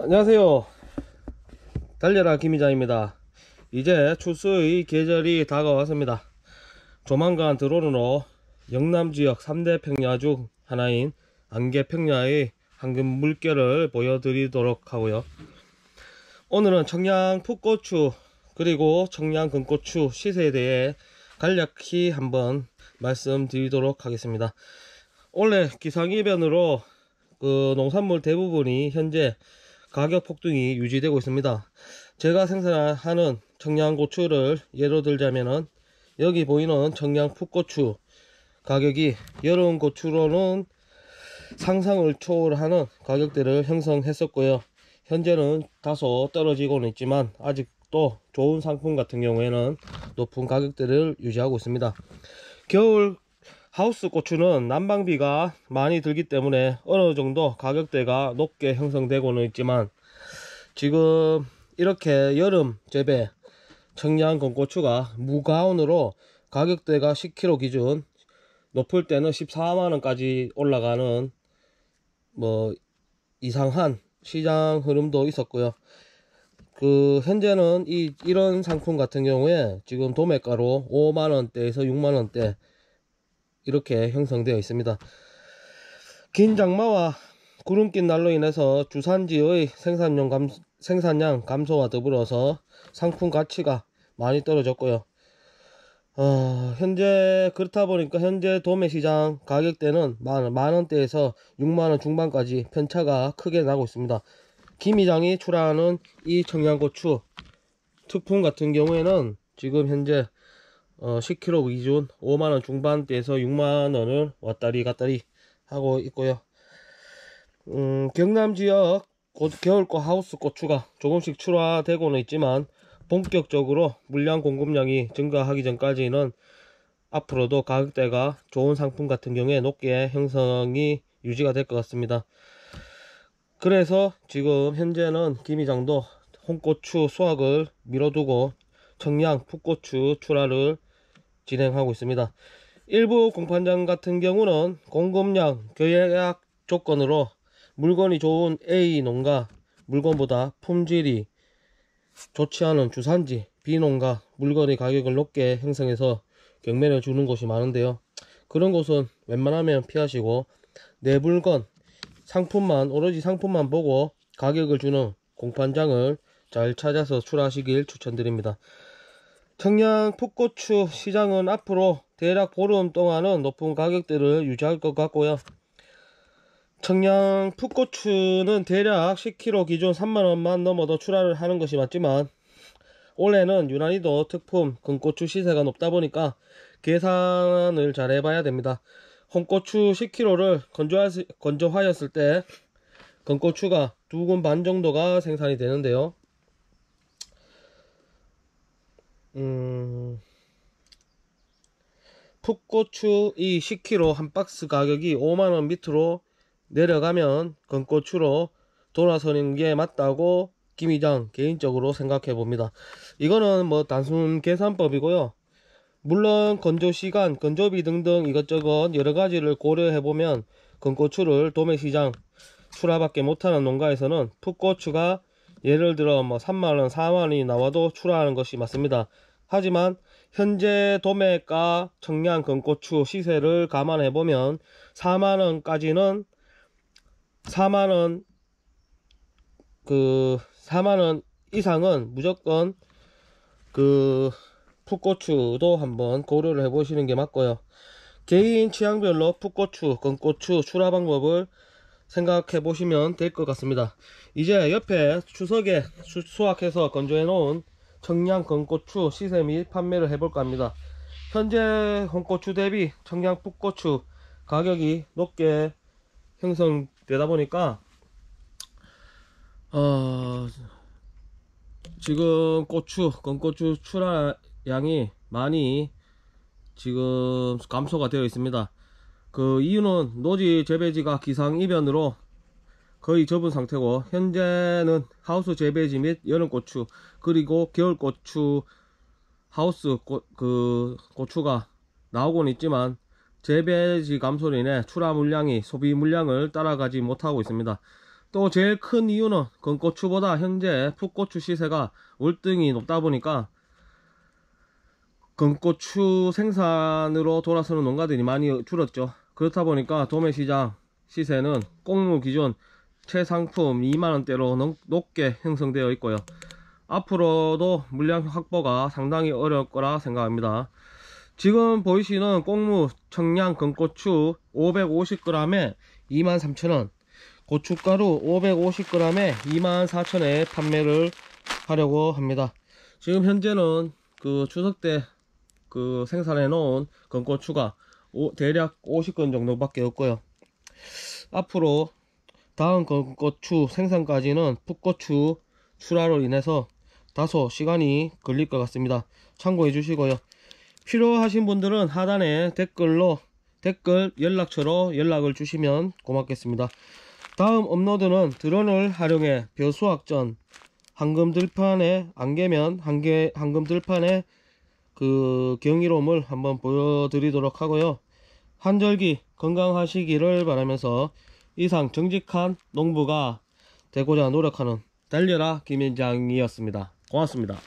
안녕하세요 달려라 김희장입니다 이제 추수의 계절이 다가왔습니다 조만간 드론으로 어, 영남지역 3대 평야 중 하나인 안개평야의 황금 물결을 보여드리도록 하고요 오늘은 청양 풋고추 그리고 청양 금고추 시세에 대해 간략히 한번 말씀드리도록 하겠습니다 원래 기상이변으로 그 농산물 대부분이 현재 가격 폭등이 유지되고 있습니다. 제가 생산하는 청양고추를 예로 들자면은 여기 보이는 청양 풋고추 가격이 여름 고추로는 상상을 초월하는 가격대를 형성했었고요. 현재는 다소 떨어지고는 있지만 아직도 좋은 상품 같은 경우에는 높은 가격대를 유지하고 있습니다. 겨울 하우스 고추는 난방비가 많이 들기 때문에 어느 정도 가격대가 높게 형성되고는 있지만 지금 이렇게 여름 재배 청양건 고추가 무가온으로 가격대가 10kg 기준 높을 때는 14만원까지 올라가는 뭐 이상한 시장 흐름도 있었고요 그 현재는 이 이런 상품 같은 경우에 지금 도매가로 5만원대에서 6만원대 이렇게 형성되어 있습니다. 긴 장마와 구름 낀 날로 인해서 주산지의 생산량, 감, 생산량 감소와 더불어서 상품 가치가 많이 떨어졌고요. 어, 현재 그렇다 보니까 현재 도매시장 가격대는 만, 원대에서 6만원 중반까지 편차가 크게 나고 있습니다. 김이장이 출하하는 이 청양고추 특품 같은 경우에는 지금 현재 어, 10kg 기준 5만원 중반대에서 6만원을 왔다리 갔다리 하고 있고요 음, 경남 지역 겨울꽃 하우스 고추가 조금씩 출하되고는 있지만 본격적으로 물량 공급량이 증가하기 전까지는 앞으로도 가격대가 좋은 상품 같은 경우에 높게 형성이 유지가 될 것 같습니다 그래서 지금 현재는 김이장도 홍고추 수확을 미뤄두고 청양 풋고추 출하를 진행하고 있습니다. 일부 공판장 같은 경우는 공급량 계약 조건으로 물건이 좋은 A 농가 물건보다 품질이 좋지 않은 주산지 B 농가 물건의 가격을 높게 형성해서 경매를 주는 곳이 많은데요. 그런 곳은 웬만하면 피하시고 내 물건 상품만 오로지 상품만 보고 가격을 주는 공판장을 잘 찾아서 출하하시길 추천드립니다. 청양 풋고추 시장은 앞으로 대략 보름 동안은 높은 가격대를 유지할 것 같고요. 청양 풋고추는 대략 10kg 기준 3만원만 넘어도 출하를 하는 것이 맞지만 올해는 유난히도 특품 금고추 시세가 높다 보니까 계산을 잘 해봐야 됩니다. 홍고추 10kg를 건조하, 였을때 금고추가 2근 반 정도가 생산이 되는데요. 음, 풋고추 이 10kg 한 박스 가격이 5만원 밑으로 내려가면 건고추로 돌아서는 게 맞다고 김이장 개인적으로 생각해 봅니다. 이거는 뭐 단순 계산법이고요. 물론 건조시간, 건조비 등등 이것저것 여러가지를 고려해보면 건고추를 도매시장 출하밖에 못하는 농가에서는 풋고추가 예를 들어 뭐 3만원 4만원이 나와도 출하하는 것이 맞습니다 하지만 현재 도매가 청량 건고추 시세를 감안해 보면 4만원까지는 4만원 그 4만원 이상은 무조건 그 풋고추도 한번 고려를 해 보시는 게 맞고요 개인 취향별로 풋고추, 건고추 출하 방법을 생각해 보시면 될 것 같습니다 이제 옆에 추석에 수, 수확해서 건조해 놓은 청양 건고추 시세 및 판매를 해볼까 합니다 현재 홍고추 대비 청양 풋고추 가격이 높게 형성되다 보니까 어, 지금 고추 건고추 출하량이 많이 지금 감소가 되어 있습니다 그 이유는 노지 재배지가 기상 이변으로 거의 접은 상태고 현재는 하우스 재배지 및 여름 고추 그리고 겨울 고추 하우스 고, 그 고추가 나오곤 있지만 재배지 감소로 인해 출하 물량이 소비 물량을 따라가지 못하고 있습니다. 또 제일 큰 이유는 건고추보다 현재 풋고추 시세가 월등히 높다 보니까 금고추 생산으로 돌아서는 농가들이 많이 줄었죠 그렇다 보니까 도매시장 시세는 공무 기준 최상품 2만원대로 높게 형성되어 있고요 앞으로도 물량 확보가 상당히 어려울 거라 생각합니다 지금 보이시는 꽁무 청량금고추 550g에 23,000원 고춧가루 550g에 24,000원에 판매를 하려고 합니다 지금 현재는 그 추석 때그 생산해 놓은 건건 추가 오, 대략 50건 정도밖에 없고요 앞으로 다음 건고추 생산까지는 풋고추 출하로 인해서 다소 시간이 걸릴 것 같습니다 참고해 주시고요 필요하신 분들은 하단에 댓글로 댓글 연락처로 연락을 주시면 고맙겠습니다 다음 업로드는 드론을 활용해 벼수학전 황금 들판에 안개면 황금 들판에 그 경이로움을 한번 보여드리도록 하고요. 한절기 건강하시기를 바라면서 이상 정직한 농부가 되고자 노력하는 달려라 김현장이었습니다. 고맙습니다.